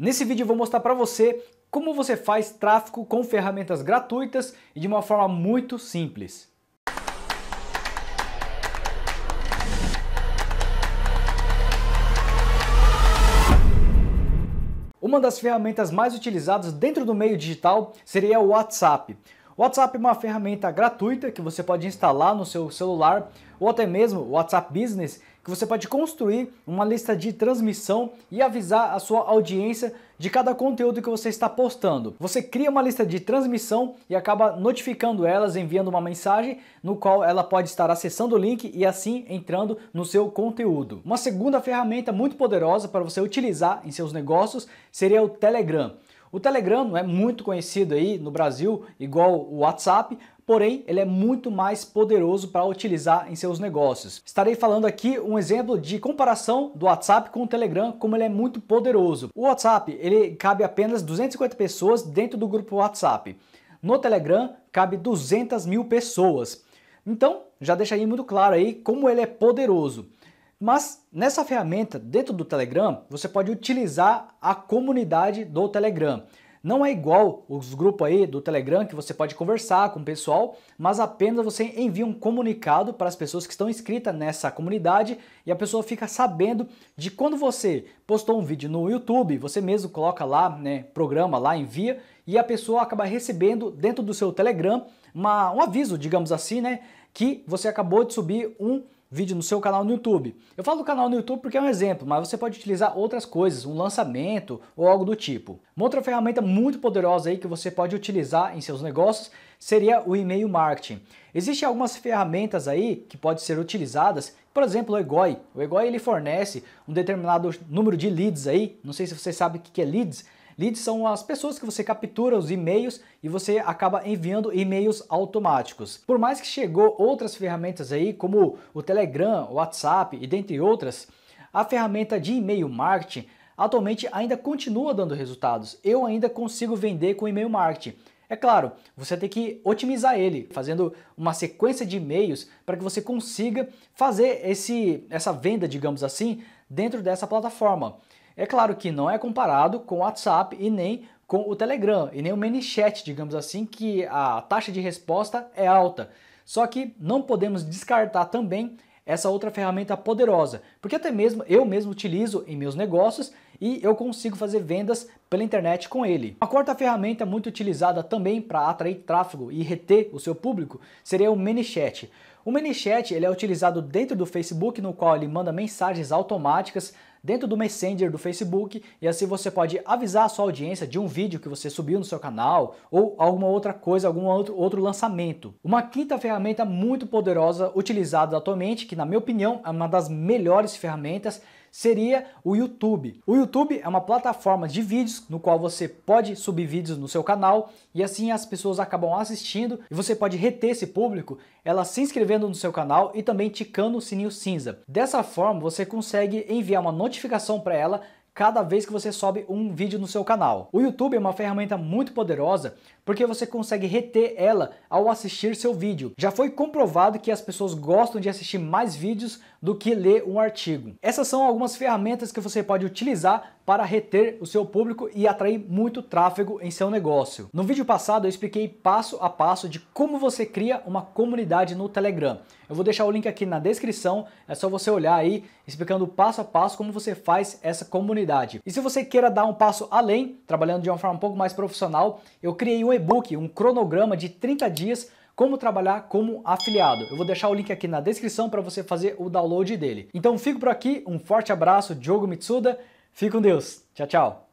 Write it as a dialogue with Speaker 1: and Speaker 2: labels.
Speaker 1: Nesse vídeo eu vou mostrar para você como você faz tráfego com ferramentas gratuitas e de uma forma muito simples. Uma das ferramentas mais utilizadas dentro do meio digital seria o WhatsApp. O WhatsApp é uma ferramenta gratuita que você pode instalar no seu celular ou até mesmo o WhatsApp Business, que você pode construir uma lista de transmissão e avisar a sua audiência de cada conteúdo que você está postando. Você cria uma lista de transmissão e acaba notificando elas, enviando uma mensagem no qual ela pode estar acessando o link e assim entrando no seu conteúdo. Uma segunda ferramenta muito poderosa para você utilizar em seus negócios seria o Telegram. O Telegram não é muito conhecido aí no Brasil, igual o WhatsApp, porém ele é muito mais poderoso para utilizar em seus negócios. Estarei falando aqui um exemplo de comparação do WhatsApp com o Telegram, como ele é muito poderoso. O WhatsApp, ele cabe apenas 250 pessoas dentro do grupo WhatsApp. No Telegram, cabe 200 mil pessoas. Então, já deixa aí muito claro aí como ele é poderoso. Mas nessa ferramenta, dentro do Telegram, você pode utilizar a comunidade do Telegram. Não é igual os grupos aí do Telegram que você pode conversar com o pessoal, mas apenas você envia um comunicado para as pessoas que estão inscritas nessa comunidade e a pessoa fica sabendo de quando você postou um vídeo no YouTube, você mesmo coloca lá, né, programa lá, envia e a pessoa acaba recebendo dentro do seu Telegram uma, um aviso, digamos assim, né, que você acabou de subir um vídeo no seu canal no YouTube. Eu falo do canal no YouTube porque é um exemplo, mas você pode utilizar outras coisas, um lançamento ou algo do tipo. Uma outra ferramenta muito poderosa aí que você pode utilizar em seus negócios seria o e-mail marketing. Existem algumas ferramentas aí que podem ser utilizadas, por exemplo, o Egoi. O Egoi ele fornece um determinado número de leads aí, não sei se você sabe o que é leads, Leads são as pessoas que você captura os e-mails e você acaba enviando e-mails automáticos. Por mais que chegou outras ferramentas aí, como o Telegram, o WhatsApp e dentre outras, a ferramenta de e-mail marketing atualmente ainda continua dando resultados. Eu ainda consigo vender com e-mail marketing. É claro, você tem que otimizar ele, fazendo uma sequência de e-mails para que você consiga fazer esse, essa venda, digamos assim, dentro dessa plataforma. É claro que não é comparado com o WhatsApp e nem com o Telegram e nem o ManyChat, digamos assim, que a taxa de resposta é alta. Só que não podemos descartar também essa outra ferramenta poderosa, porque até mesmo eu mesmo utilizo em meus negócios e eu consigo fazer vendas pela internet com ele. Uma quarta ferramenta muito utilizada também para atrair tráfego e reter o seu público seria o ManyChat. O ManyChat ele é utilizado dentro do Facebook, no qual ele manda mensagens automáticas dentro do Messenger do Facebook e assim você pode avisar a sua audiência de um vídeo que você subiu no seu canal ou alguma outra coisa, algum outro, outro lançamento. Uma quinta ferramenta muito poderosa utilizada atualmente, que na minha opinião é uma das melhores ferramentas, seria o YouTube. O YouTube é uma plataforma de vídeos no qual você pode subir vídeos no seu canal e assim as pessoas acabam assistindo e você pode reter esse público, ela se inscrever inscrevendo no seu canal e também ticando o sininho cinza. Dessa forma, você consegue enviar uma notificação para ela cada vez que você sobe um vídeo no seu canal. O YouTube é uma ferramenta muito poderosa porque você consegue reter ela ao assistir seu vídeo. Já foi comprovado que as pessoas gostam de assistir mais vídeos do que ler um artigo. Essas são algumas ferramentas que você pode utilizar para reter o seu público e atrair muito tráfego em seu negócio. No vídeo passado eu expliquei passo a passo de como você cria uma comunidade no Telegram. Eu vou deixar o link aqui na descrição, é só você olhar aí explicando passo a passo como você faz essa comunidade. E se você queira dar um passo além, trabalhando de uma forma um pouco mais profissional, eu criei um e-book, um cronograma de 30 dias como trabalhar como afiliado. Eu vou deixar o link aqui na descrição para você fazer o download dele. Então fico por aqui, um forte abraço, Diogo Mitsuda, fique com Deus, tchau, tchau.